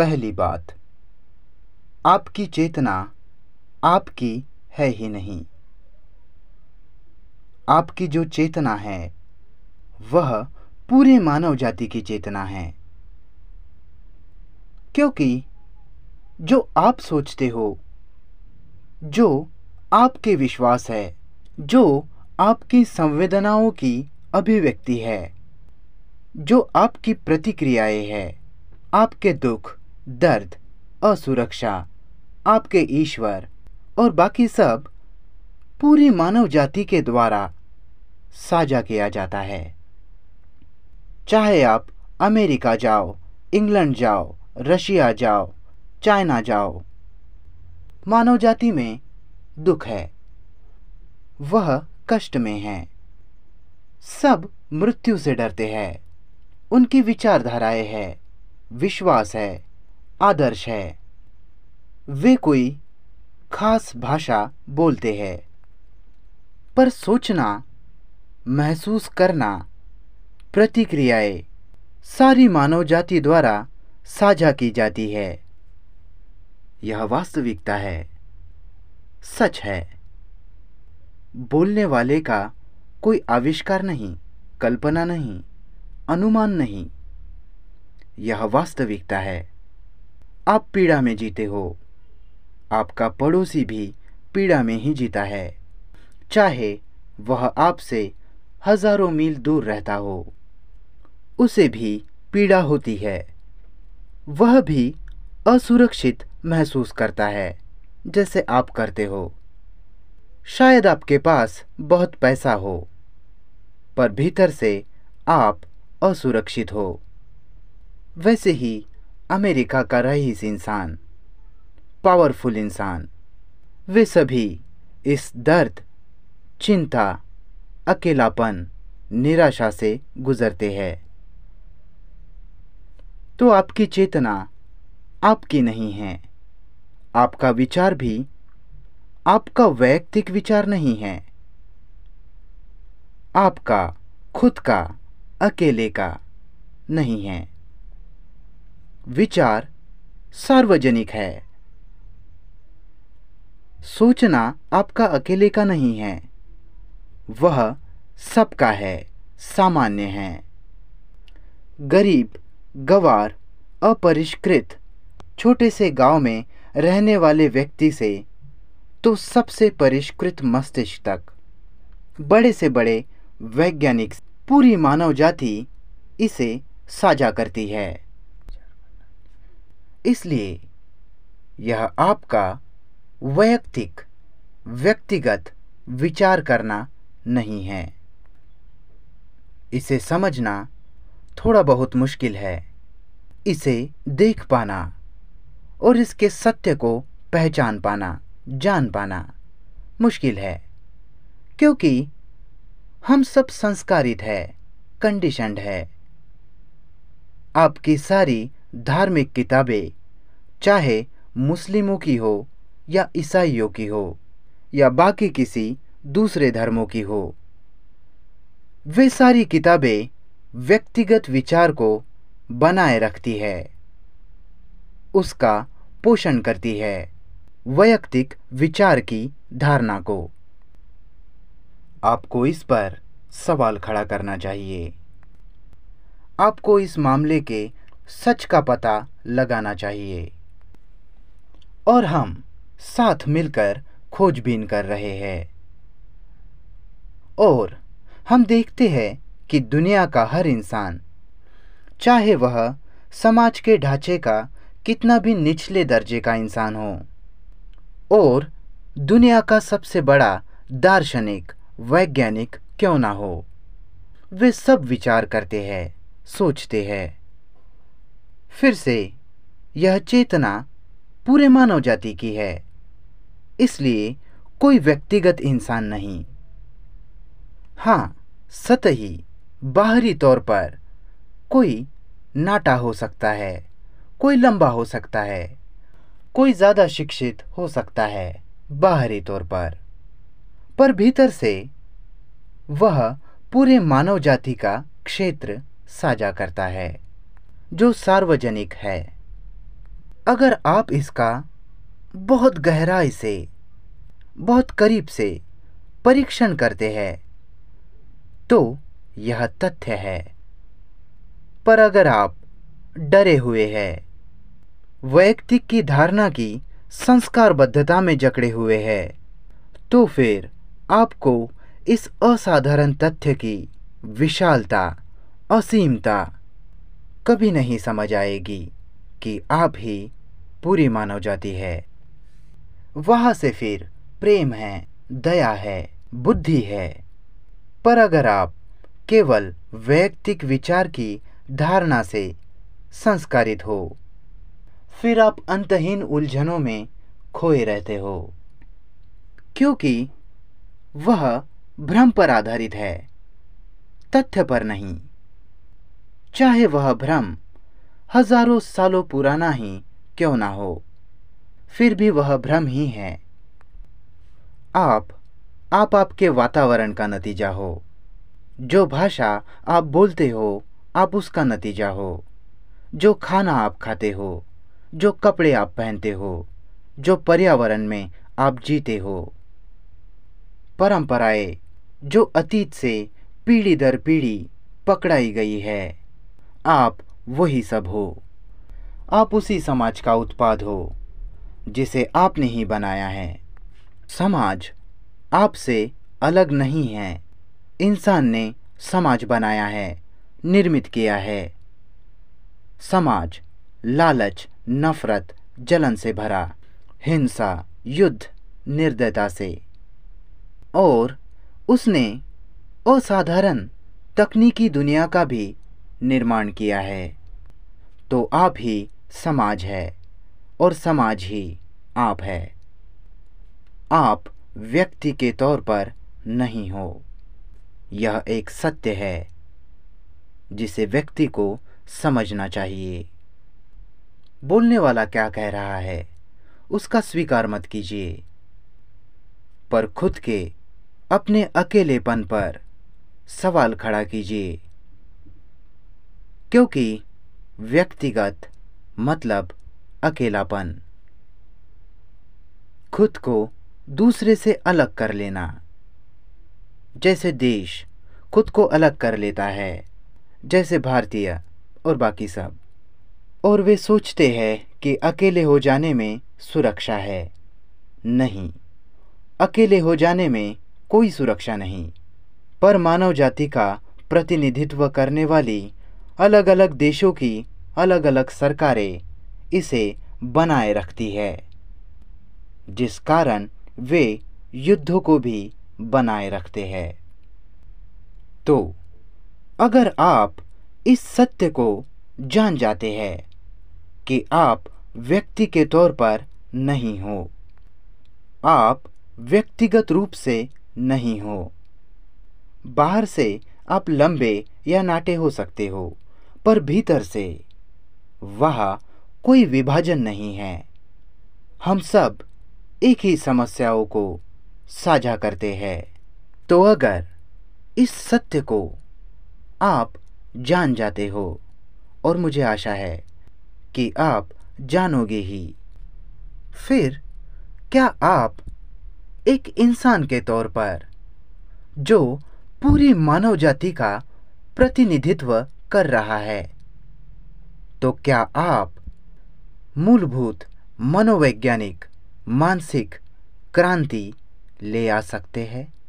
पहली बात आपकी चेतना आपकी है ही नहीं आपकी जो चेतना है वह पूरे मानव जाति की चेतना है क्योंकि जो आप सोचते हो जो आपके विश्वास है जो आपकी संवेदनाओं की अभिव्यक्ति है जो आपकी प्रतिक्रियाएं है आपके दुख दर्द असुरक्षा आपके ईश्वर और बाकी सब पूरी मानव जाति के द्वारा साझा किया जाता है चाहे आप अमेरिका जाओ इंग्लैंड जाओ रशिया जाओ चाइना जाओ मानव जाति में दुख है वह कष्ट में है सब मृत्यु से डरते हैं उनकी विचारधाराएं है विश्वास है आदर्श है वे कोई खास भाषा बोलते हैं पर सोचना महसूस करना प्रतिक्रियाएं सारी मानव जाति द्वारा साझा की जाती है यह वास्तविकता है सच है बोलने वाले का कोई आविष्कार नहीं कल्पना नहीं अनुमान नहीं यह वास्तविकता है आप पीड़ा में जीते हो आपका पड़ोसी भी पीड़ा में ही जीता है चाहे वह आपसे हजारों मील दूर रहता हो उसे भी पीड़ा होती है वह भी असुरक्षित महसूस करता है जैसे आप करते हो शायद आपके पास बहुत पैसा हो पर भीतर से आप असुरक्षित हो वैसे ही अमेरिका का रईस इंसान पावरफुल इंसान वे सभी इस दर्द चिंता अकेलापन निराशा से गुजरते हैं तो आपकी चेतना आपकी नहीं है आपका विचार भी आपका वैयक्तिक विचार नहीं है आपका खुद का अकेले का नहीं है विचार सार्वजनिक है सोचना आपका अकेले का नहीं है वह सबका है सामान्य है गरीब गवार अपरिष्कृत छोटे से गांव में रहने वाले व्यक्ति से तो सबसे परिष्कृत मस्तिष्क तक बड़े से बड़े वैज्ञानिक पूरी मानव जाति इसे साझा करती है इसलिए यह आपका वैयक्तिक व्यक्तिगत विचार करना नहीं है इसे समझना थोड़ा बहुत मुश्किल है इसे देख पाना और इसके सत्य को पहचान पाना जान पाना मुश्किल है क्योंकि हम सब संस्कारित है कंडीशनड है आपकी सारी धार्मिक किताबें चाहे मुस्लिमों की हो या ईसाइयों की हो या बाकी किसी दूसरे धर्मों की हो वे सारी किताबें व्यक्तिगत विचार को बनाए रखती है उसका पोषण करती है वैयक्तिक विचार की धारणा को आपको इस पर सवाल खड़ा करना चाहिए आपको इस मामले के सच का पता लगाना चाहिए और हम साथ मिलकर खोजबीन कर रहे हैं और हम देखते हैं कि दुनिया का हर इंसान चाहे वह समाज के ढांचे का कितना भी निचले दर्जे का इंसान हो और दुनिया का सबसे बड़ा दार्शनिक वैज्ञानिक क्यों ना हो वे सब विचार करते हैं सोचते हैं फिर से यह चेतना पूरे मानव जाति की है इसलिए कोई व्यक्तिगत इंसान नहीं हाँ सतही बाहरी तौर पर कोई नाटा हो सकता है कोई लंबा हो सकता है कोई ज़्यादा शिक्षित हो सकता है बाहरी तौर पर पर भीतर से वह पूरे मानव जाति का क्षेत्र साझा करता है जो सार्वजनिक है अगर आप इसका बहुत गहराई से बहुत करीब से परीक्षण करते हैं तो यह तथ्य है पर अगर आप डरे हुए हैं वैयक्तिक की धारणा की संस्कारबद्धता में जकड़े हुए हैं तो फिर आपको इस असाधारण तथ्य की विशालता असीमता कभी नहीं समझ आएगी कि आप ही पूरी मानव जाति है वह से फिर प्रेम है दया है बुद्धि है पर अगर आप केवल वैयक्तिक विचार की धारणा से संस्कारित हो फिर आप अंतहीन उलझनों में खोए रहते हो क्योंकि वह भ्रम पर आधारित है तथ्य पर नहीं चाहे वह भ्रम हजारों सालों पुराना ही क्यों ना हो फिर भी वह भ्रम ही है आप आप आपके वातावरण का नतीजा हो जो भाषा आप बोलते हो आप उसका नतीजा हो जो खाना आप खाते हो जो कपड़े आप पहनते हो जो पर्यावरण में आप जीते हो परंपराएं जो अतीत से पीढ़ी दर पीढ़ी पकड़ाई गई है आप वही सब हो आप उसी समाज का उत्पाद हो जिसे आपने ही बनाया है समाज आपसे अलग नहीं है इंसान ने समाज बनाया है निर्मित किया है समाज लालच नफरत जलन से भरा हिंसा युद्ध निर्दयता से और उसने असाधारण तकनीकी दुनिया का भी निर्माण किया है तो आप ही समाज है और समाज ही आप है आप व्यक्ति के तौर पर नहीं हो यह एक सत्य है जिसे व्यक्ति को समझना चाहिए बोलने वाला क्या कह रहा है उसका स्वीकार मत कीजिए पर खुद के अपने अकेलेपन पर सवाल खड़ा कीजिए क्योंकि व्यक्तिगत मतलब अकेलापन खुद को दूसरे से अलग कर लेना जैसे देश खुद को अलग कर लेता है जैसे भारतीय और बाकी सब और वे सोचते हैं कि अकेले हो जाने में सुरक्षा है नहीं अकेले हो जाने में कोई सुरक्षा नहीं पर मानव जाति का प्रतिनिधित्व करने वाली अलग अलग देशों की अलग अलग सरकारें इसे बनाए रखती है जिस कारण वे युद्धों को भी बनाए रखते हैं तो अगर आप इस सत्य को जान जाते हैं कि आप व्यक्ति के तौर पर नहीं हो आप व्यक्तिगत रूप से नहीं हो बाहर से आप लंबे या नाटे हो सकते हो पर भीतर से वह कोई विभाजन नहीं है हम सब एक ही समस्याओं को साझा करते हैं तो अगर इस सत्य को आप जान जाते हो और मुझे आशा है कि आप जानोगे ही फिर क्या आप एक इंसान के तौर पर जो पूरी मानव जाति का प्रतिनिधित्व कर रहा है तो क्या आप मूलभूत मनोवैज्ञानिक मानसिक क्रांति ले आ सकते हैं